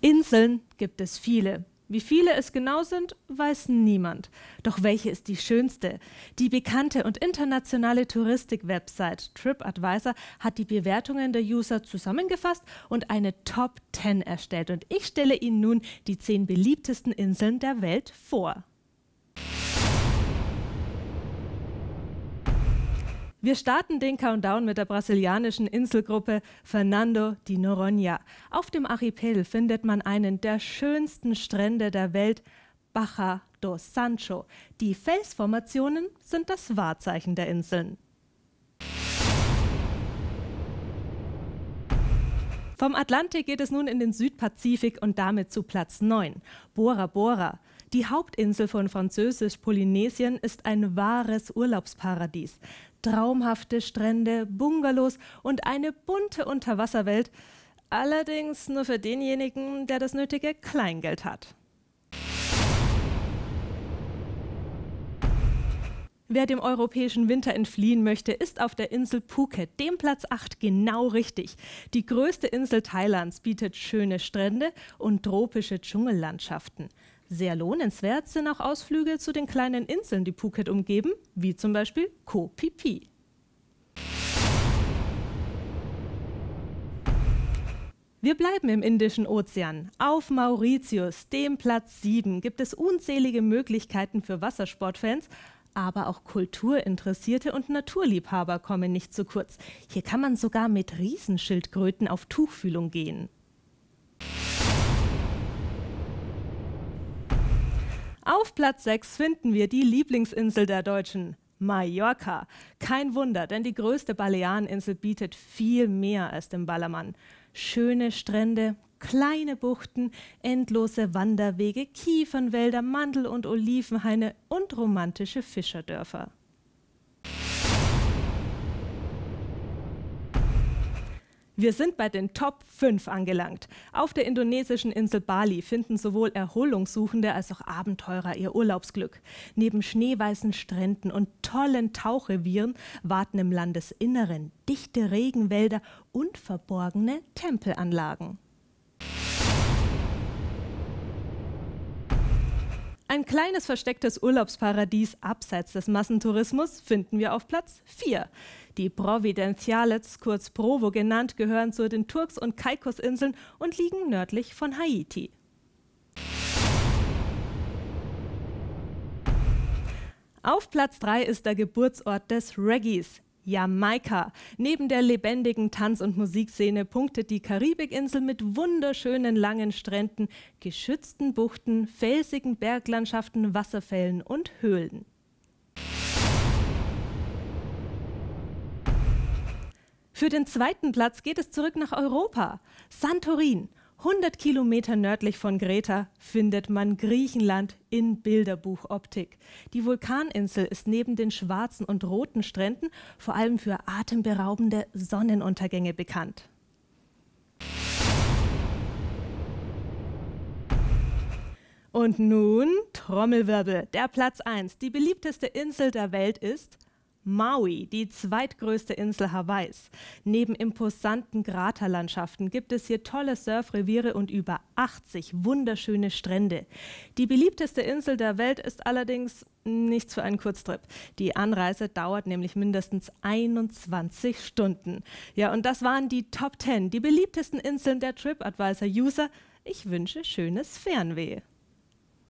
Inseln gibt es viele. Wie viele es genau sind, weiß niemand. Doch welche ist die schönste? Die bekannte und internationale Touristik-Website TripAdvisor hat die Bewertungen der User zusammengefasst und eine Top 10 erstellt. Und ich stelle Ihnen nun die zehn beliebtesten Inseln der Welt vor. Wir starten den Countdown mit der brasilianischen Inselgruppe Fernando de Noronha. Auf dem Archipel findet man einen der schönsten Strände der Welt, Baja do Sancho. Die Felsformationen sind das Wahrzeichen der Inseln. Vom Atlantik geht es nun in den Südpazifik und damit zu Platz 9, Bora Bora. Die Hauptinsel von Französisch-Polynesien ist ein wahres Urlaubsparadies. Traumhafte Strände, Bungalows und eine bunte Unterwasserwelt. Allerdings nur für denjenigen, der das nötige Kleingeld hat. Wer dem europäischen Winter entfliehen möchte, ist auf der Insel Phuket, dem Platz 8, genau richtig. Die größte Insel Thailands bietet schöne Strände und tropische Dschungellandschaften. Sehr lohnenswert sind auch Ausflüge zu den kleinen Inseln, die Phuket umgeben, wie zum Beispiel Koh Phi Phi. Wir bleiben im Indischen Ozean. Auf Mauritius, dem Platz 7, gibt es unzählige Möglichkeiten für Wassersportfans, aber auch Kulturinteressierte und Naturliebhaber kommen nicht zu kurz. Hier kann man sogar mit Riesenschildkröten auf Tuchfühlung gehen. Auf Platz 6 finden wir die Lieblingsinsel der Deutschen, Mallorca. Kein Wunder, denn die größte Baleareninsel bietet viel mehr als den Ballermann. Schöne Strände, kleine Buchten, endlose Wanderwege, Kiefernwälder, Mandel- und Olivenhaine und romantische Fischerdörfer. Wir sind bei den Top 5 angelangt. Auf der indonesischen Insel Bali finden sowohl Erholungssuchende als auch Abenteurer ihr Urlaubsglück. Neben schneeweißen Stränden und tollen Tauchrevieren warten im Landesinneren dichte Regenwälder und verborgene Tempelanlagen. Ein kleines verstecktes Urlaubsparadies abseits des Massentourismus finden wir auf Platz 4. Die Providenciales, kurz Provo genannt, gehören zu den Turks- und Caicos-Inseln und liegen nördlich von Haiti. Auf Platz 3 ist der Geburtsort des Reggies. Jamaika. Neben der lebendigen Tanz- und Musikszene punktet die Karibikinsel mit wunderschönen langen Stränden, geschützten Buchten, felsigen Berglandschaften, Wasserfällen und Höhlen. Für den zweiten Platz geht es zurück nach Europa. Santorin. 100 Kilometer nördlich von Greta findet man Griechenland in Bilderbuchoptik. Die Vulkaninsel ist neben den schwarzen und roten Stränden vor allem für atemberaubende Sonnenuntergänge bekannt. Und nun Trommelwirbel. Der Platz 1, die beliebteste Insel der Welt ist Maui, die zweitgrößte Insel Hawaiis. Neben imposanten Kraterlandschaften gibt es hier tolle Surfreviere und über 80 wunderschöne Strände. Die beliebteste Insel der Welt ist allerdings nichts für einen Kurztrip. Die Anreise dauert nämlich mindestens 21 Stunden. Ja, und das waren die Top 10, die beliebtesten Inseln der TripAdvisor-User. Ich wünsche schönes Fernweh.